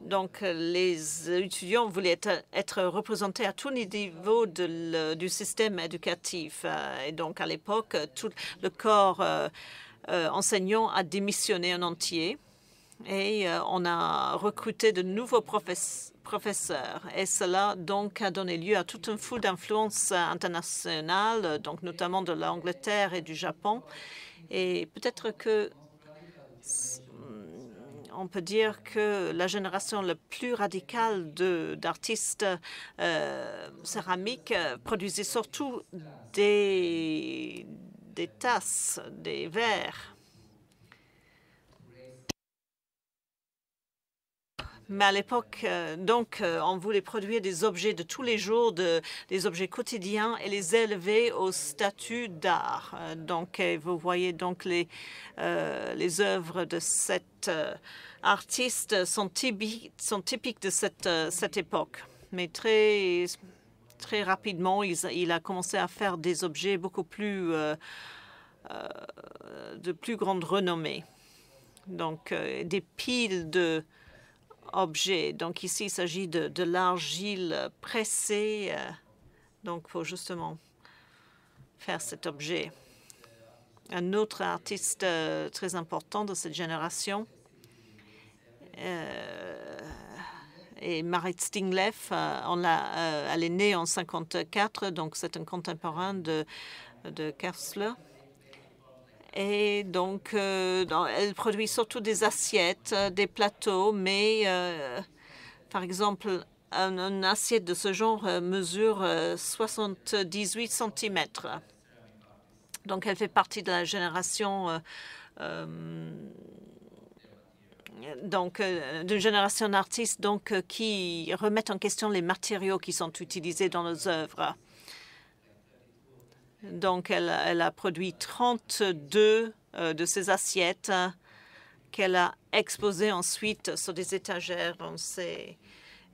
donc, les étudiants voulaient être, représentés à tous les niveaux du système éducatif. Euh, et donc, à l'époque, tout le corps euh, euh, enseignant a démissionné en entier et on a recruté de nouveaux professeurs. Et cela donc a donné lieu à toute une foule d'influences internationales, donc notamment de l'Angleterre et du Japon. Et peut-être que on peut dire que la génération la plus radicale d'artistes euh, céramiques euh, produisait surtout des tasses, des verres. Mais à l'époque, euh, donc, euh, on voulait produire des objets de tous les jours, de, des objets quotidiens et les élever au statut d'art. Euh, donc, vous voyez donc les, les œuvres de cet artiste sont, typiques, sont typiques de cette, cette époque. Mais très, très rapidement, il, il, a commencé à faire des objets beaucoup plus de plus grande renommée. Donc, des piles de objet. Donc ici, il s'agit de, l'argile pressée. Euh, donc, il faut justement faire cet objet. Un autre artiste euh, très important de cette génération euh, est Marit Stingleff. On elle est née en 1954, donc c'est un contemporain de, de Kersler. Et donc, euh, elle produit surtout des assiettes, euh, des plateaux, mais euh, par exemple, une assiette de ce genre mesure 78 cm. Donc, elle fait partie de la génération d'une génération d'artistes qui remettent en question les matériaux qui sont utilisés dans nos œuvres. Donc, elle, a produit 32 euh, de ces assiettes hein, qu'elle a exposées ensuite sur des étagères. On sait.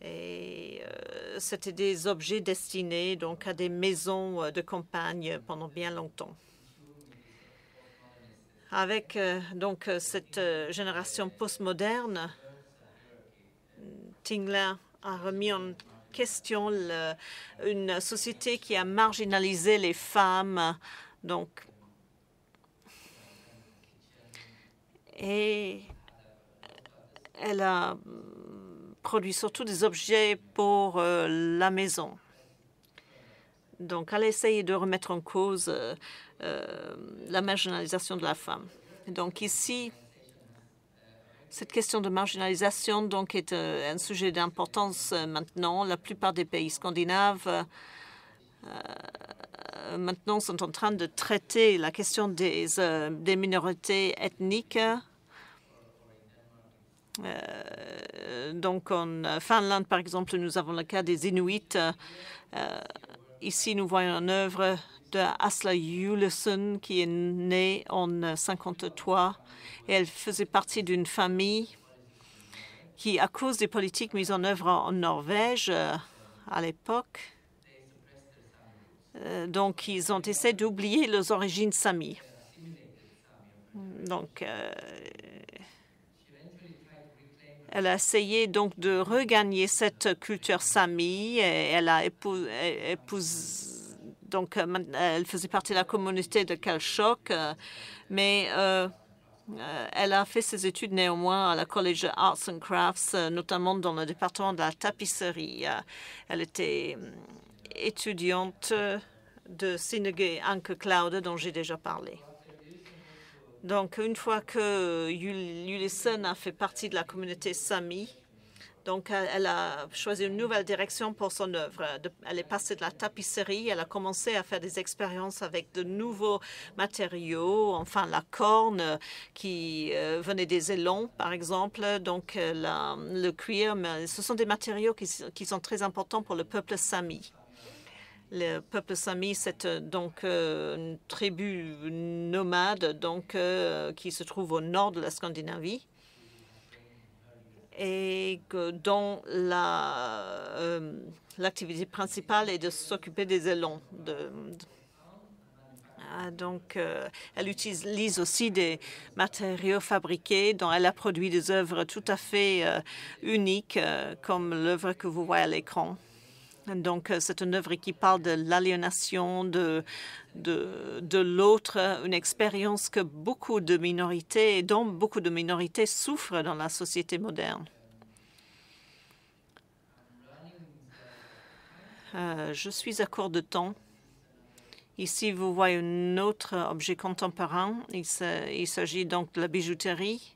Et euh, c'était des objets destinés donc à des maisons euh, de campagne pendant bien longtemps. Avec donc cette génération postmoderne, Tingler a remis en question une société qui a marginalisé les femmes. Donc, et elle a produit surtout des objets pour euh, la maison. Donc, elle a essayé de remettre en cause euh, euh, la marginalisation de la femme. Donc, ici, cette question de marginalisation donc est euh, un sujet d'importance euh, maintenant. La plupart des pays scandinaves euh, maintenant sont en train de traiter la question des, des minorités ethniques. donc en Finlande, par exemple, nous avons le cas des Inuits. ici, nous voyons en œuvre de Asla qui est née en 53. Euh, et elle faisait partie d'une famille qui, à cause des politiques mises en œuvre en Norvège euh, à l'époque, euh, donc ils ont essayé d'oublier leurs origines samis. Donc, elle a essayé donc de regagner cette culture sami Et elle a épousé donc, euh, euh, elle faisait partie de la communauté de Kalshock euh, mais elle a fait ses études néanmoins à la College Arts and Crafts, notamment dans le département de la tapisserie. Elle était étudiante de Synergy Anke Cloud, dont j'ai déjà parlé. Donc, une fois que Ulysses a fait partie de la communauté Sami, donc, elle a choisi une nouvelle direction pour son œuvre. Elle est passée de la tapisserie, elle a commencé à faire des expériences avec de nouveaux matériaux, enfin la corne euh, qui euh, venait des élans, par exemple, donc euh, le cuir. Mais ce sont des matériaux qui, sont très importants pour le peuple sami. Le peuple sami, c'est donc une tribu nomade donc, qui se trouve au nord de la Scandinavie et que dont euh, l'activité principale est de s'occuper des élans. Ah, donc, euh, elle utilise aussi des matériaux fabriqués dont elle a produit des œuvres tout à fait euh, uniques, comme l'œuvre que vous voyez à l'écran. Donc, euh, c'est une œuvre qui parle de l'aliénation de, de, l'autre, une expérience que beaucoup de minorités, dont beaucoup de minorités souffrent dans la société moderne. Euh, je suis à court de temps. Ici, vous voyez un autre objet contemporain. Il s'agit donc de la bijouterie.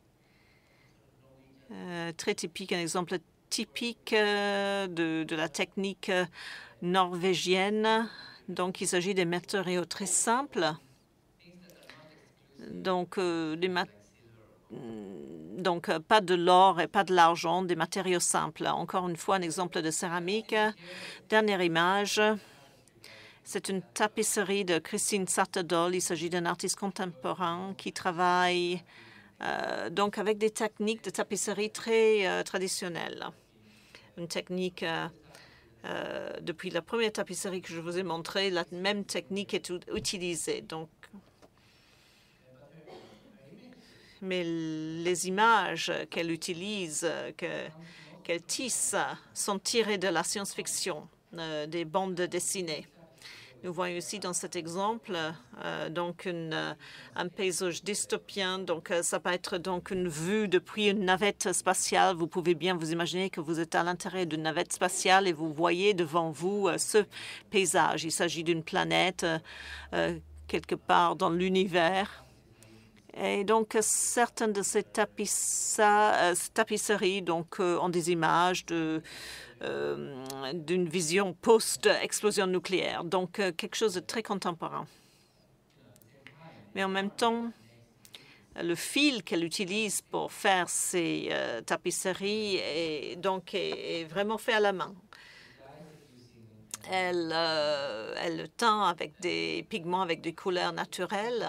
Euh, très typique, un exemple typique euh, de, la technique euh, norvégienne. Donc, il s'agit des matériaux très simples. Donc, euh, mm, pas de l'or et pas de l'argent, des matériaux simples. Encore une fois, un exemple de céramique. Dernière image. C'est une tapisserie de Christine Sartadol. Il s'agit d'un artiste contemporain qui travaille euh, donc avec des techniques de tapisserie très euh, traditionnelles. Une technique euh, depuis la première tapisserie que je vous ai montrée, la même technique est utilisée. Donc, mais les images qu'elle utilise, qu'elle tisse, sont tirées de la science-fiction, des bandes dessinées. Nous voyons aussi dans cet exemple euh, donc une, euh, un paysage dystopien. Donc euh, ça peut être donc une vue depuis une navette spatiale. Vous pouvez bien vous imaginer que vous êtes à l'intérieur d'une navette spatiale et vous voyez devant vous ce paysage. Il s'agit d'une planète quelque part dans l'univers. Et donc, certaines de ces, tapisseries donc, ont des images de euh, d'une vision post-explosion nucléaire. Donc, euh, quelque chose de très contemporain. Mais en même temps, le fil qu'elle utilise pour faire ses euh, tapisseries est, donc, est, vraiment fait à la main. Elle, elle le teint avec des pigments, avec des couleurs naturelles.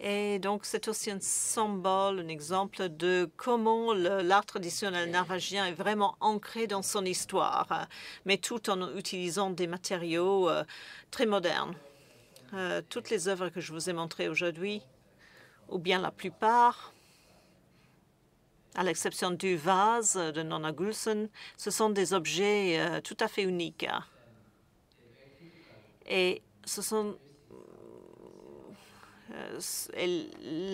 Et donc, c'est aussi un symbole, un exemple de comment l'art traditionnel norvégien est vraiment ancré dans son histoire, mais tout en utilisant des matériaux euh, très modernes. Euh, toutes les œuvres que je vous ai montrées aujourd'hui, ou bien la plupart, à l'exception du vase de Nonna Gulsen, ce sont des objets euh, tout à fait uniques. Et ce sont euh,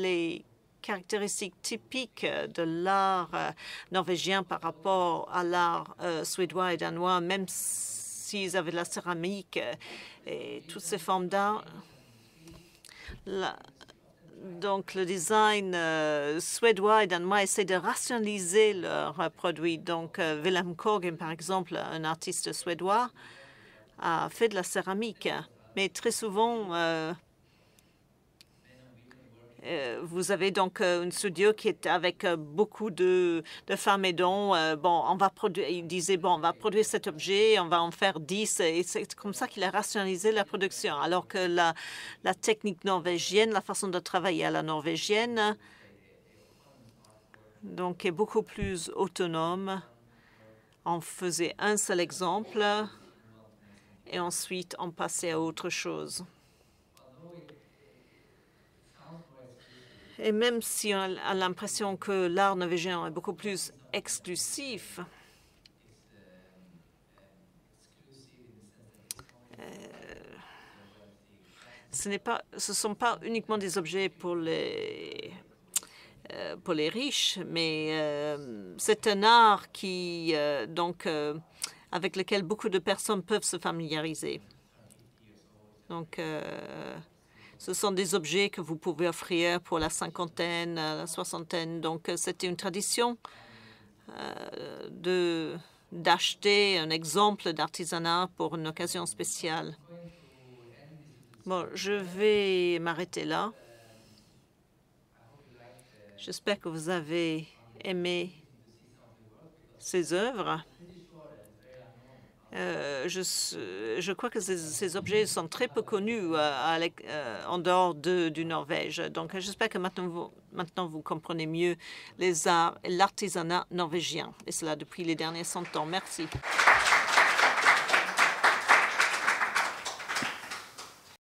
les caractéristiques typiques euh, de l'art euh, norvégien par rapport à l'art suédois et danois, même s'ils avaient de la céramique et toutes ces formes d'art. Donc, le design suédois et danois essaie de rationaliser leurs produits. Donc, Willem par exemple, un artiste suédois, a fait de la céramique. Mais très souvent, euh, vous avez donc euh, une studio qui est avec euh, beaucoup de, femmes aidants. bon, on va produire, il disait, bon, on va produire cet objet, on va en faire 10. Et c'est comme ça qu'il a rationalisé la production. Alors que la, la technique norvégienne, la façon de travailler à la norvégienne, donc est beaucoup plus autonome. On faisait un seul exemple et ensuite on passait à autre chose. Et même si on a l'impression que l'art norvégien est beaucoup plus exclusif, euh, ce n'est pas, ce sont pas uniquement des objets pour les euh, pour les riches, mais euh, c'est un art qui donc avec lequel beaucoup de personnes peuvent se familiariser. Donc ce sont des objets que vous pouvez offrir pour la cinquantaine, euh, la soixantaine. Donc, euh, c'était une tradition euh, de d'acheter un exemple d'artisanat pour une occasion spéciale. Bon, je vais m'arrêter là. J'espère que vous avez aimé ces œuvres. Euh, je, je, crois que ces, objets sont très peu connus euh, euh, en dehors de, du Norvège. Donc, j'espère que maintenant vous, maintenant vous comprenez mieux les arts et l'artisanat norvégien. Et cela depuis les derniers 100 ans. Merci.